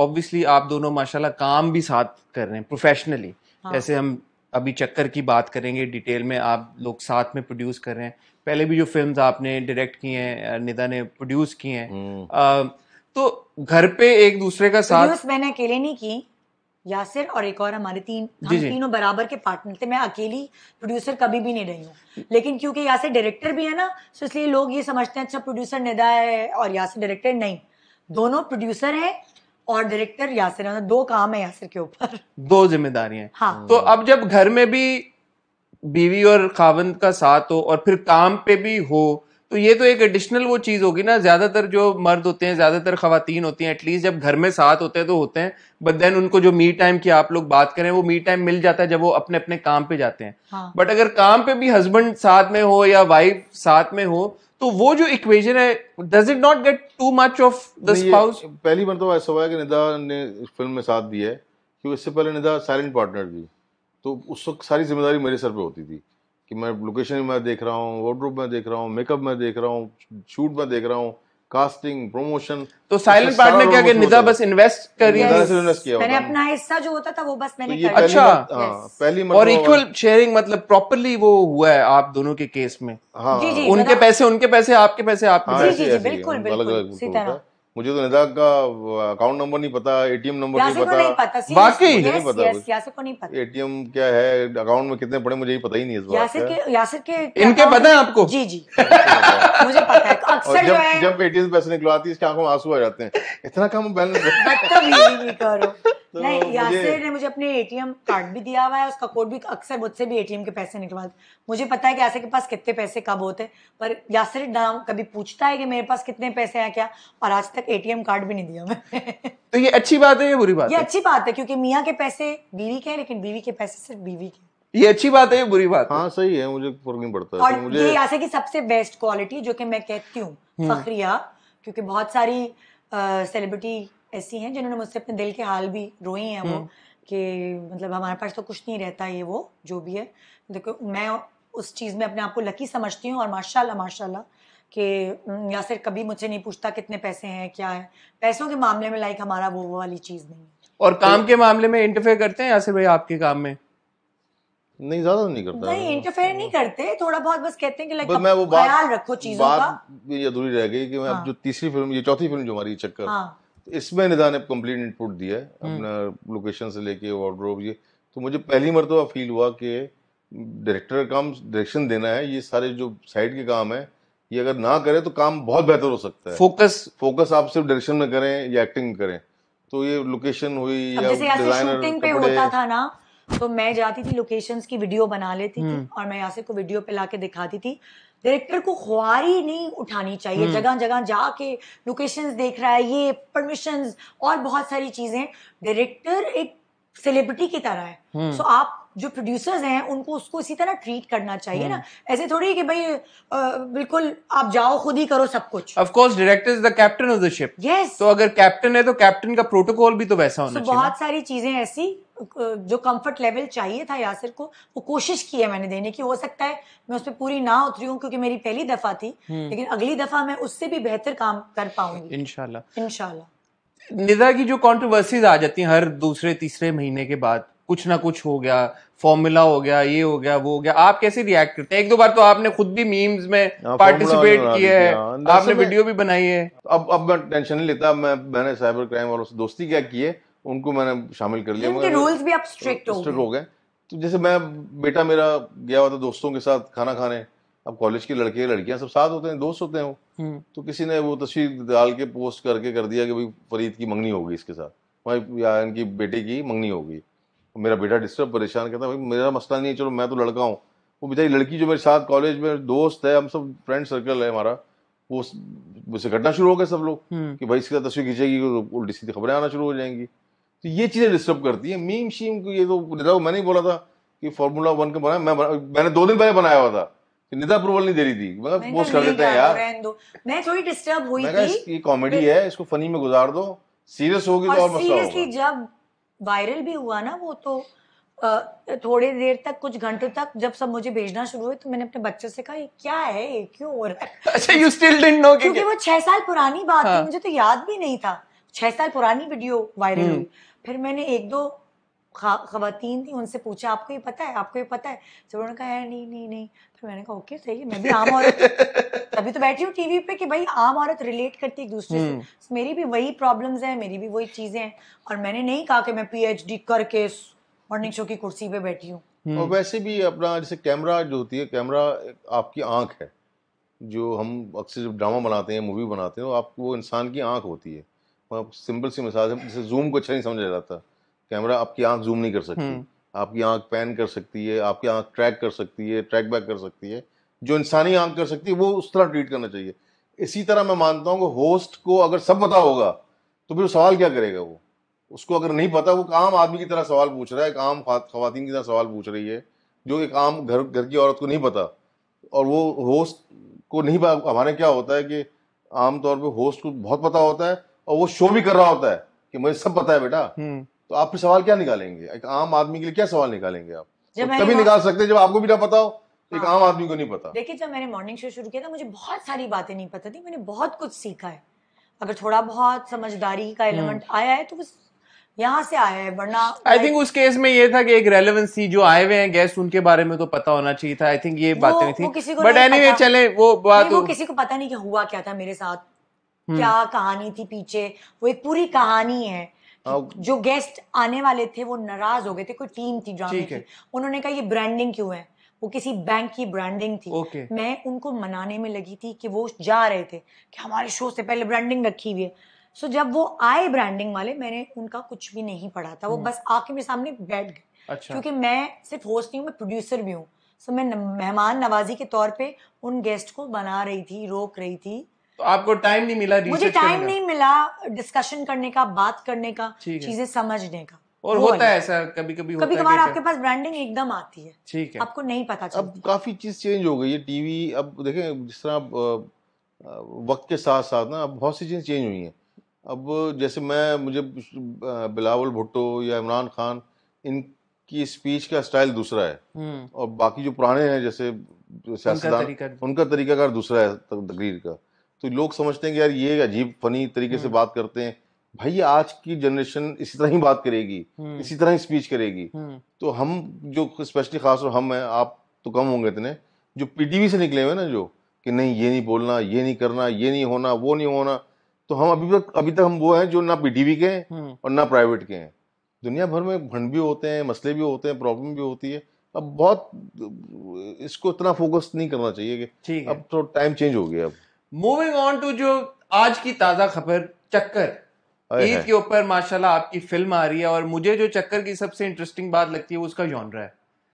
Obviously आप दोनों माशाल्लाह काम भी साथ कर रहे हैं प्रोफेशनली हाँ. जैसे हम अभी चक्कर की बात करेंगे डिटेल में आप लोग साथ में प्रोड्यूस कर रहे हैं पहले भी जो फिल्म्स आपने डायरेक्ट किए हैं निदा ने प्रोड्यूस किए हैं हम्म। तो घर पे एक दूसरे का साथ मैंने अकेले नहीं की यासिर और एक और हमारे तीन हम तीनों बराबर के पार्टनर थे मैं अकेली प्रोड्यूसर कभी भी नहीं रही हूँ लेकिन क्योंकि यासिर डायरेक्टर भी है ना तो इसलिए लोग ये समझते हैं अच्छा प्रोड्यूसर निदा है और यासिर डायरेक्टर नहीं दोनों प्रोड्यूसर हैं और डायरेक्टर यासिर है दो काम है यासिर के ऊपर दो जिम्मेदारियां हाँ तो अब जब घर में भी बीवी और खावंद का साथ हो और फिर काम पे भी हो तो ये तो एक एडिशनल वो चीज़ होगी ना ज़्यादातर जो मर्द होते हैं ज़्यादातर खातन होती हैं एटलीस्ट जब घर में साथ होते हैं तो होते हैं बट देन उनको जो मी टाइम की आप लोग बात करें वो मी टाइम मिल जाता है जब वो अपने अपने काम पे जाते हैं हाँ। बट अगर काम पे भी हस्बैंड साथ में हो या वाइफ साथ में हो तो वो जो इक्वेजन है does it not get too much of the spouse पहली तो ऐसा हुआ है कि निदा ने फिल्म में साथ दिया है क्योंकि इससे पहले निदा साइलेंट पार्टनर थी तो उस वक्त सारी जिम्मेदारी मेरे सर पे होती थी कि मैं लोकेशन में देख रहा हूँ वार्ड्रोब में देख रहा हूँ मेकअप में देख रहा हूँ शूट में देख रहा हूँ कास्टिंग प्रमोशन तो साइलेंट पार्ट में क्या निधा बस इन्वेस्ट कर रही है किया मैंने अपना हिस्सा जो होता था वो बस मैंने तो कर अच्छा हाँ, पहली और इक्वल शेयरिंग मतलब प्रॉपरली वो हुआ है आप दोनों के केस में हाँ, जी, जी, उनके मतलब- पैसे उनके पैसे आपके पैसे आपके हाँ, जी बिल्कुल बिल्कुल मुझे तो निदा का अकाउंट नंबर नहीं पता एटीएम नंबर तो नहीं पता, बाकी नहीं पता एटीएम तो क्या है अकाउंट में कितने पड़े मुझे पता ही नहीं इस बात यासिर के यासिर के इनके पता है आपको जी जी मुझे पता है अक्सर जब एटीएम पैसे निकलवाती है इसके आंखों में आंसू आ जाते हैं इतना कम बैलेंस करो तो नहीं यासिर ने मुझे अपने एटीएम कार्ड भी दिया हुआ है उसका कोड भी अक्सर मुझसे भी एटीएम के पैसे निकलवाते मुझे पता है कि यासिर के पास कितने पैसे कब होते पर यासिर नाम कभी पूछता है कि मेरे पास कितने पैसे हैं क्या और आज तक एटीएम कार्ड भी नहीं दिया तो ये अच्छी बात है या बुरी बात ये अच्छी बात है क्योंकि मियाँ के पैसे बीवी के हैं लेकिन बीवी के पैसे सिर्फ बीवी के ये अच्छी बात है बुरी बात हाँ सही है मुझे फर्क नहीं पड़ता और तो ये यासिर की सबसे बेस्ट क्वालिटी जो कि मैं कहती हूँ हम्म। फखरिया क्योंकि बहुत सारी सेलिब्रिटी ऐसी हैं जिन्होंने मुझसे अपने दिल के हाल भी रोई हैं वो हम्म। कि मतलब हमारे पास तो कुछ नहीं रहता ये वो जो भी है देखो मैं उस चीज़ में अपने आप को लकी समझती हूँ और माशाल्लाह माशाल्लाह कि हम्म, या यासिर कभी मुझे नहीं पूछता कितने पैसे हैं क्या है पैसों के मामले में लाइक हमारा वो वाली चीज़ नहीं है और काम के मामले में इंटरफेयर करते हैं यासिर भाई आपके काम में नहीं ज्यादा नहीं करता नहीं इंटरफेयर नहीं करते थोड़ा बहुत बस कहते हैं कि लाइक मैं वो ख्याल रखो चीजों का ये अधूरी रह गई कि मैं हाँ। अब जो तीसरी फिल्म ये चौथी फिल्म जो हमारी चक्कर हाँ। इसमें निदान ने कंप्लीट इनपुट दिया है हम्म। अपना लोकेशन से लेके वार्ड्रोब ये तो मुझे पहली मरतबा फील हुआ कि डायरेक्टर का काम डायरेक्शन देना है ये सारे जो साइड के काम है ये अगर ना करें तो काम बहुत बेहतर हो सकता है फोकस फोकस आप सिर्फ डायरेक्शन में करें या एक्टिंग करें तो ये लोकेशन हुई या डिजाइनर पे होता था ना तो मैं जाती थी लोकेशंस की वीडियो बना लेती थी हम्म। और मैं से को वीडियो पे लाके दिखाती थी डायरेक्टर को खुआरी नहीं उठानी चाहिए हम्म। जगह जगह जाके लोकेशन देख रहा है ये परमिशंस और बहुत सारी चीजें डायरेक्टर एक सेलिब्रिटी की तरह है सो हम्म। so, आप जो प्रोड्यूसर्स हैं उनको उसको इसी तरह ट्रीट करना चाहिए ना हम्म। ऐसे थोड़ी कि भाई बिल्कुल आप जाओ खुद ही करो सब कुछ of course director is the captain of the ship yes तो अगर कैप्टन है तो कैप्टन का प्रोटोकॉल भी तो वैसा होना so, चाहिए बहुत सारी चीजें ऐसी जो कंफर्ट लेवल चाहिए था यासिर को वो कोशिश की है मैंने देने की हो सकता है मैं उस पर पूरी ना उतरी हूँ क्योंकि मेरी पहली दफा थी हम्म। लेकिन अगली दफा मैं उससे भी बेहतर काम कर पाऊंगी इनशाला इनशाला निदा की जो कंट्रोवर्सीज आ जाती हैं हर दूसरे तीसरे महीने के बाद कुछ ना कुछ हो गया फॉर्मूला हो गया ये हो गया वो हो गया आप कैसे रिएक्ट करते हैं एक दो बार तो आपने खुद भी मीम्स में पार्टिसिपेट हाँ, किया है आपने वीडियो भी बनाई है तो अब अब मैं टेंशन नहीं लेता मैं मैंने साइबर क्राइम वालों से दोस्ती क्या की है उनको मैंने शामिल कर लिया रूल्स भी अब स्ट्रिक्ट हो गए तो जैसे मैं बेटा मेरा गया हुआ था दोस्तों के साथ खाना खाने अब कॉलेज के लड़के लड़कियां सब साथ होते हैं दोस्त होते हैं वो हम्म। तो किसी ने वो तस्वीर डाल के पोस्ट करके कर दिया कि भाई फरीद की मंगनी होगी इसके साथ भाई या इनकी बेटे की मंगनी होगी मेरा बेटा डिस्टर्ब परेशान करता भाई मेरा मसला नहीं है चलो मैं तो लड़का हूँ वो बेचारी लड़की जो मेरे साथ कॉलेज में दोस्त है हम सब फ्रेंड सर्कल है हमारा वो उससे घटना शुरू हो गया सब लोग हम्म। कि भाई इसके साथ तस्वीर खींचेगी उल्टी सीधी खबरें आना शुरू हो जाएंगी तो ये चीज़ें डिस्टर्ब करती है मीम शीम को ये तो निधा मैंने ही बोला था कि फॉर्मूला वन का बनाया मैं मैंने दो दिन पहले बनाया हुआ था कि निधा अप्रूवल नहीं दे रही थी मतलब पोस्ट कर देते हैं यार मैं थोड़ी डिस्टर्ब हुई थी ये कॉमेडी है इसको फनी में गुजार दो सीरियस होगी तो और मसला होगा जब वायरल भी हुआ ना वो तो थोड़ी देर तक कुछ घंटों तक जब सब मुझे भेजना शुरू हुए तो मैंने अपने बच्चों से कहा ये क्या है ये क्यों हो रहा है अच्छा यू स्टिल डिडंट नो क्योंकि वो छह साल पुरानी बात हाँ. थी मुझे तो याद भी नहीं था छह साल पुरानी वीडियो वायरल हम्म। हुई फिर मैंने एक दो खातन थी उनसे पूछा आपको ये पता है आपको ये पता है तो उन्होंने कहा है नहीं नहीं नहीं फिर तो मैंने कहा ओके सही है मैं भी आम औरत तभी तो बैठी हूँ टीवी पे कि भाई आम औरत रिलेट करती है एक दूसरे से हम्म। तो मेरी भी वही प्रॉब्लम्स हैं मेरी भी वही चीज़ें हैं और मैंने नहीं कहा कि मैं पीएचडी करके मॉर्निंग शो की कुर्सी पे बैठी हूँ हम्म। और वैसे भी अपना जैसे कैमरा जो होती है कैमरा आपकी आँख है जो हम अक्सर जब ड्रामा बनाते हैं मूवी बनाते हैं तो आपको वो इंसान की आँख होती है सिंपल सी मिसाल जैसे जूम को अच्छा नहीं समझा जाता कैमरा आपकी आंख जूम नहीं कर सकती हम्म। आपकी आंख पैन कर सकती है आपकी आंख ट्रैक कर सकती है ट्रैक बैक कर सकती है जो इंसानी आंख कर सकती है वो उस तरह ट्रीट करना चाहिए इसी तरह मैं मानता हूँ कि होस्ट को अगर सब पता होगा तो फिर सवाल क्या करेगा वो उसको अगर नहीं पता वो आम आदमी की तरह सवाल पूछ रहा है एक आम खातन की तरह सवाल पूछ रही है जो एक आम घर घर की औरत को नहीं पता और वो होस्ट को नहीं पता हमारे क्या होता है कि आमतौर पर होस्ट को बहुत पता होता है और वो शो भी कर रहा होता है कि मुझे सब पता है बेटा हम्म। तो आप फिर सवाल क्या निकालेंगे एक आम आदमी के लिए क्या सवाल निकालेंगे आप तो तभी निकाल सकते हैं जब आपको भी ना पता हो एक हाँ। आम आदमी को नहीं पता देखिए जब मैंने मॉर्निंग शो शुरू किया था तो मुझे बहुत सारी बातें नहीं पता थी मैंने बहुत कुछ सीखा है अगर थोड़ा बहुत समझदारी का एलिमेंट हम्म। आया है तो बस यहाँ से आया है वरना आई थिंक उस केस में ये था कि एक रेलेवेंस थी जो आए हुए हैं गेस्ट उनके बारे में तो पता होना चाहिए था आई थिंक ये बातें नहीं थी बट एनीवे चले वो बात वो किसी को पता नहीं कि हुआ क्या था मेरे साथ क्या हम्म। कहानी थी पीछे वो एक पूरी कहानी है जो गेस्ट आने वाले थे वो नाराज हो गए थे कोई टीम थी ड्रामे की उन्होंने कहा ये ब्रांडिंग क्यों है वो किसी बैंक की ब्रांडिंग थी okay. मैं उनको मनाने में लगी थी कि वो जा रहे थे कि हमारे शो से पहले ब्रांडिंग रखी हुई है सो जब वो आए ब्रांडिंग वाले मैंने उनका कुछ भी नहीं पढ़ा था वो हम्म। बस आके मेरे सामने बैठ गए अच्छा। क्योंकि मैं सिर्फ होस्ट नहीं हूँ मैं प्रोड्यूसर भी हूँ सो मैं मेहमान नवाजी के तौर पे उन गेस्ट को बना रही थी रोक रही थी तो आपको टाइम नहीं मिला मुझे टाइम नहीं मिला डिस्कशन करने का बात करने का चीजें समझने का और होता है ऐसा कभी कभी कभी कभार आपके पास ब्रांडिंग एकदम आती है ठीक है आपको नहीं पता अब काफी चीज चेंज हो गई है टीवी अब देखें जिस तरह वक्त के साथ साथ ना अब बहुत सी चीज़ें चेंज हुई हैं अब जैसे मैं मुझे बिलावल भुट्टो या इमरान खान इनकी स्पीच का स्टाइल दूसरा है हम्म। और बाकी जो पुराने हैं जैसे सियासतदान उनका तरीकाकार दूसरा है तकरीर का तो लोग समझते हैं कि यार ये अजीब फनी तरीके से हम्म। बात करते हैं भाई आज की जनरेशन इसी तरह ही बात करेगी हम्म। इसी तरह ही स्पीच करेगी हम्म। तो हम जो स्पेशली खास हम हैं आप तो कम होंगे इतने जो पीटीवी से निकले हुए ना जो कि नहीं ये नहीं बोलना ये नहीं करना ये नहीं होना वो नहीं होना तो हम अभी तक अभी तक हम वो हैं जो ना पीटीवी के हैं और ना प्राइवेट के हैं दुनिया भर में भंड भी होते हैं मसले भी होते हैं प्रॉब्लम भी होती है अब बहुत इसको इतना फोकस नहीं करना चाहिए कि अब थोड़ा टाइम चेंज हो गया अब मूविंग ऑन टू जो आज की ताजा खबर चक्कर ईद के ऊपर माशाल्लाह आपकी फिल्म आ रही है और मुझे जो चक्कर की सबसे इंटरेस्टिंग बात लगती है वो उसका जॉनरा है